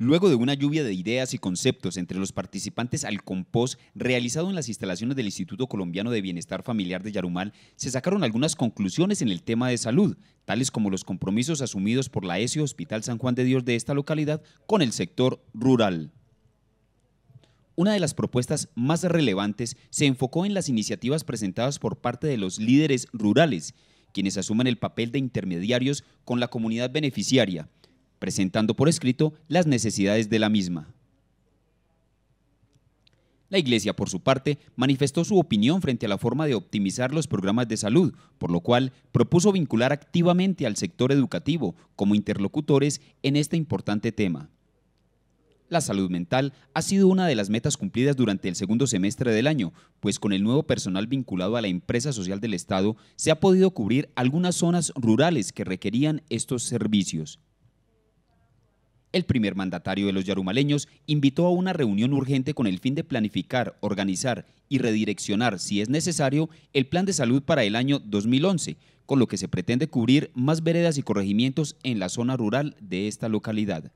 Luego de una lluvia de ideas y conceptos entre los participantes al compost realizado en las instalaciones del Instituto Colombiano de Bienestar Familiar de Yarumal, se sacaron algunas conclusiones en el tema de salud, tales como los compromisos asumidos por la ESI Hospital San Juan de Dios de esta localidad con el sector rural. Una de las propuestas más relevantes se enfocó en las iniciativas presentadas por parte de los líderes rurales, quienes asumen el papel de intermediarios con la comunidad beneficiaria presentando por escrito las necesidades de la misma. La Iglesia, por su parte, manifestó su opinión frente a la forma de optimizar los programas de salud, por lo cual propuso vincular activamente al sector educativo como interlocutores en este importante tema. La salud mental ha sido una de las metas cumplidas durante el segundo semestre del año, pues con el nuevo personal vinculado a la empresa social del Estado se ha podido cubrir algunas zonas rurales que requerían estos servicios. El primer mandatario de los yarumaleños invitó a una reunión urgente con el fin de planificar, organizar y redireccionar, si es necesario, el plan de salud para el año 2011, con lo que se pretende cubrir más veredas y corregimientos en la zona rural de esta localidad.